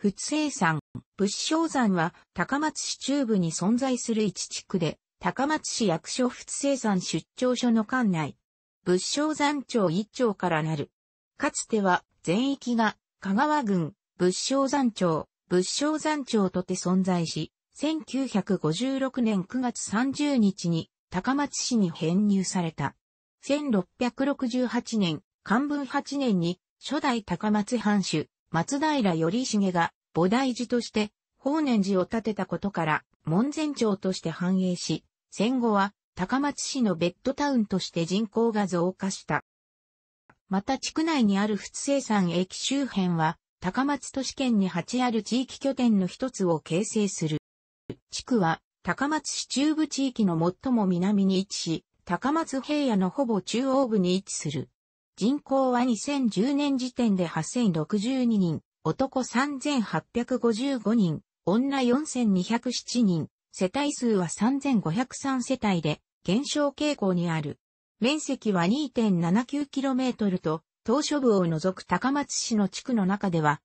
仏生山、仏生山は高松市中部に存在する一地区で、高松市役所仏生山出張所の管内、仏生山町一町からなる。かつては全域が香川郡、仏生山町、仏生山町とて存在し、1956年9月30日に高松市に編入された。1668年、漢文8年に初代高松藩主、松平頼重が菩提寺として法然寺を建てたことから門前町として繁栄し、戦後は高松市のベッドタウンとして人口が増加した。また地区内にある仏生山駅周辺は高松都市圏に8ある地域拠点の一つを形成する。地区は高松市中部地域の最も南に位置し、高松平野のほぼ中央部に位置する。人口は2010年時点で8062人、男3855人、女4207人、世帯数は3503世帯で減少傾向にある。面積は 2.79km と、島嶼部を除く高松市の地区の中では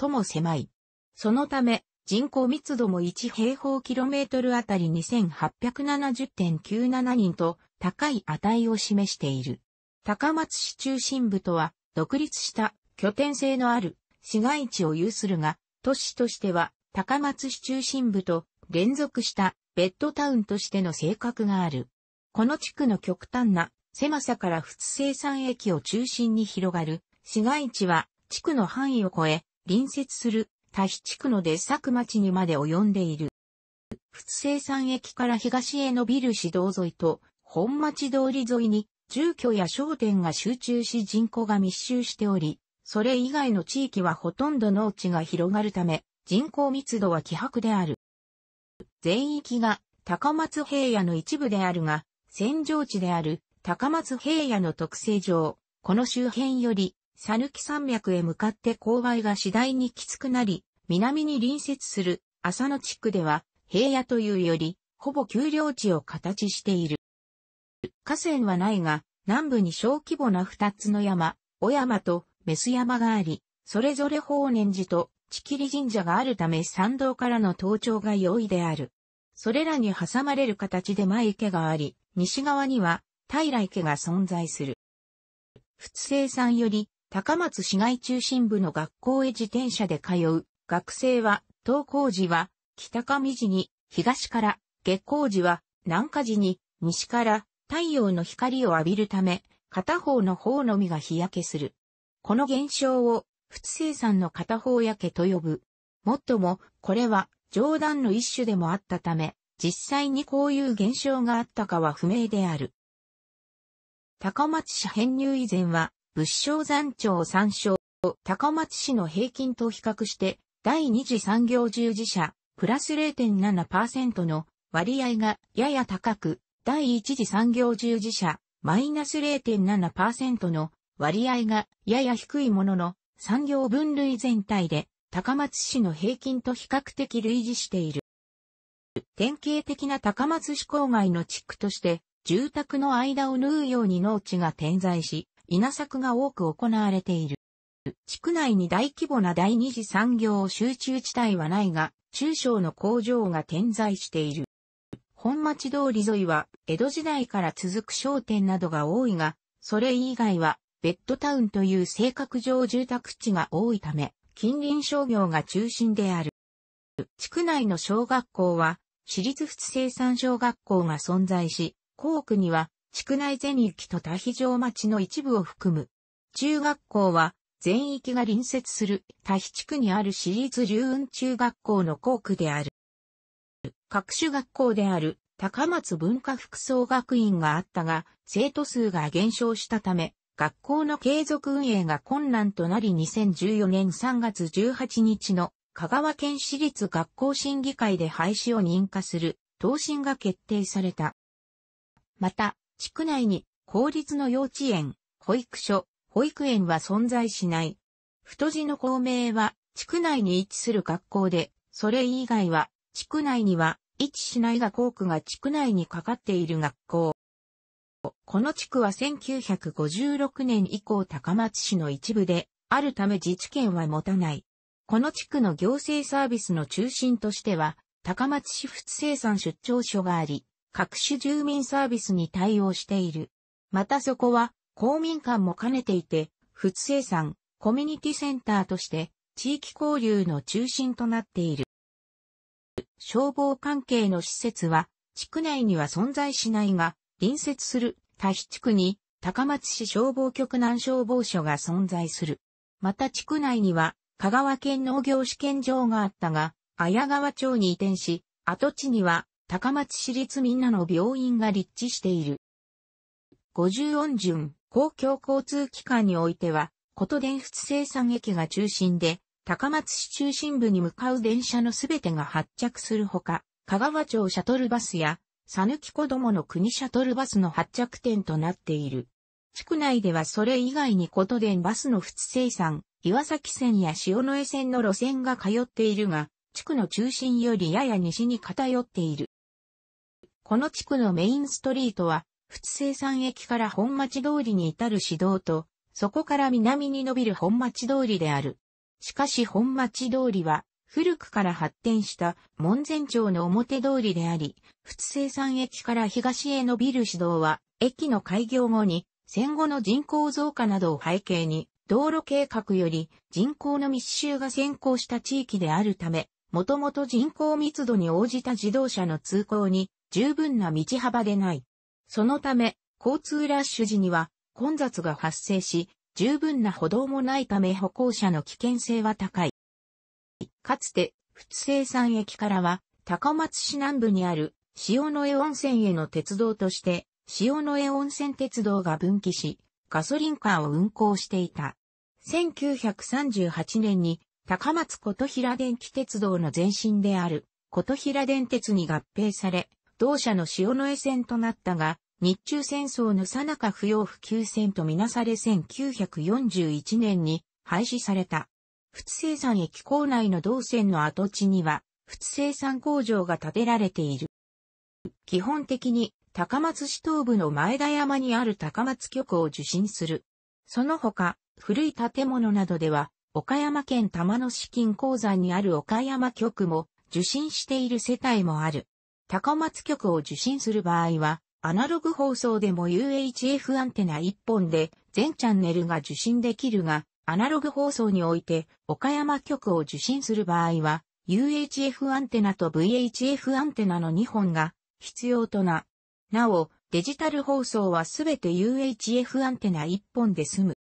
最も狭い。そのため、人口密度も1平方キロメートルあたり2870.97人と高い値を示している。高松市中心部とは、独立した拠点性のある市街地を有するが、都市としては高松市中心部と連続したベッドタウンとしての性格がある。この地区の極端な狭さから普通生産駅を中心に広がる市街地は地区の範囲を超え隣接する多比地区の出作町にまで及んでいる。普通生産駅から東へ伸びる市道沿いと本町通り沿いに住居や商店が集中し人口が密集しており、それ以外の地域はほとんど農地が広がるため、人口密度は希薄である。全域が高松平野の一部であるが、戦場地である高松平野の特性上、この周辺より、さぬき山脈へ向かって勾配が次第にきつくなり、南に隣接する浅野地区では、平野というより、ほぼ丘陵地を形している。河川はないが、南部に小規模な二つの山、小山とメス山があり、それぞれ法然寺と地切神社があるため参道からの登頂が容易である。それらに挟まれる形で前池があり、西側には平池が存在する。仏生さんより、高松市街中心部の学校へ自転車で通う、学生は、東高寺は、北上寺に、東から、下校寺は、南下寺に、西から、太陽の光を浴びるため、片方の方のみが日焼けする。この現象を、仏生産の片方焼けと呼ぶ。もっとも、これは冗談の一種でもあったため、実際にこういう現象があったかは不明である。高松市編入以前は、仏商残長参照、を高松市の平均と比較して、第二次産業従事者、プラス0.7%の割合がやや高く、第一次産業従事者、マイナス0.7%の割合がやや低いものの、産業分類全体で高松市の平均と比較的類似している。典型的な高松市郊外の地区として、住宅の間を縫うように農地が点在し、稲作が多く行われている。地区内に大規模な第二次産業集中地帯はないが、中小の工場が点在している。本町通り沿いは、江戸時代から続く商店などが多いが、それ以外は、ベッドタウンという性格上住宅地が多いため、近隣商業が中心である。地区内の小学校は、私立仏生産小学校が存在し、校区には、地区内全域と多比城町の一部を含む。中学校は、全域が隣接する多比地区にある私立龍雲中学校の校区である。各種学校である高松文化服装学院があったが、生徒数が減少したため、学校の継続運営が困難となり2014年3月18日の香川県私立学校審議会で廃止を認可する答申が決定された。また、地区内に公立の幼稚園、保育所、保育園は存在しない。太字の校名は地区内に位置する学校で、それ以外は地区内には、位置しないが校区が地区内にかかっている学校。この地区は1956年以降高松市の一部で、あるため自治権は持たない。この地区の行政サービスの中心としては、高松市仏生産出張所があり、各種住民サービスに対応している。またそこは、公民館も兼ねていて、仏生産、コミュニティセンターとして、地域交流の中心となっている。消防関係の施設は、地区内には存在しないが、隣接する多比地区に高松市消防局南消防署が存在する。また地区内には香川県農業試験場があったが、綾川町に移転し、跡地には高松市立みんなの病院が立地している。五十音順、公共交通機関においては、と電仏生産駅が中心で、高松市中心部に向かう電車のすべてが発着するほか、香川町シャトルバスや、さぬき子供の国シャトルバスの発着点となっている。地区内ではそれ以外にこと電バスの普通生産、岩崎線や塩野江線の路線が通っているが、地区の中心よりやや西に偏っている。この地区のメインストリートは、普通生産駅から本町通りに至る市道と、そこから南に伸びる本町通りである。しかし本町通りは、古くから発展した門前町の表通りであり、仏生産駅から東へ伸びる市道は、駅の開業後に、戦後の人口増加などを背景に、道路計画より人口の密集が先行した地域であるため、もともと人口密度に応じた自動車の通行に十分な道幅でない。そのため、交通ラッシュ時には混雑が発生し、十分な歩道もないため歩行者の危険性は高い。かつて、仏生山駅からは、高松市南部にある、塩の江温泉への鉄道として、塩の江温泉鉄道が分岐し、ガソリンカーを運行していた。1938年に、高松琴平電気鉄道の前身である、琴平電鉄に合併され、同社の塩の江線となったが、日中戦争の最中不要不急戦とみなされ1941年に廃止された。仏生産駅構内の道線の跡地には、仏生産工場が建てられている。基本的に、高松市東部の前田山にある高松局を受信する。その他、古い建物などでは、岡山県玉野市金鉱山にある岡山局も受信している世帯もある。高松局を受信する場合は、アナログ放送でも UHF アンテナ1本で全チャンネルが受信できるが、アナログ放送において岡山局を受信する場合は、UHF アンテナと VHF アンテナの2本が必要とな。なお、デジタル放送はすべて UHF アンテナ1本で済む。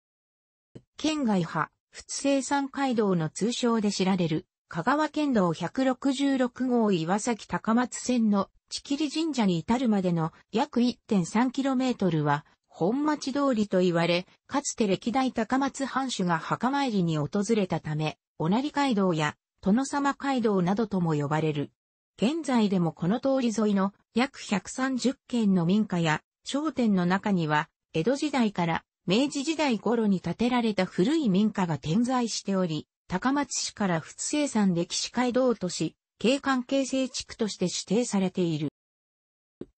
県外派、通生産街道の通称で知られる、香川県道166号岩崎高松線の千切神社に至るまでの約 1.3km は、本町通りと言われ、かつて歴代高松藩主が墓参りに訪れたため、おなり街道や殿様街道などとも呼ばれる。現在でもこの通り沿いの約130軒の民家や商店の中には、江戸時代から明治時代頃に建てられた古い民家が点在しており、高松市から仏生産歴史街道とし、景観形成地区として指定されている。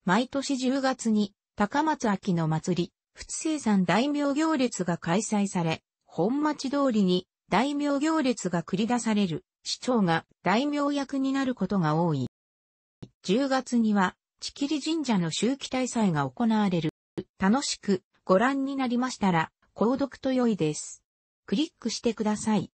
毎年10月に高松秋の祭り、仏生産大名行列が開催され、本町通りに大名行列が繰り出される市長が大名役になることが多い。10月には、地切神社の秋季大祭が行われる。楽しくご覧になりましたら、購読と良いです。クリックしてください。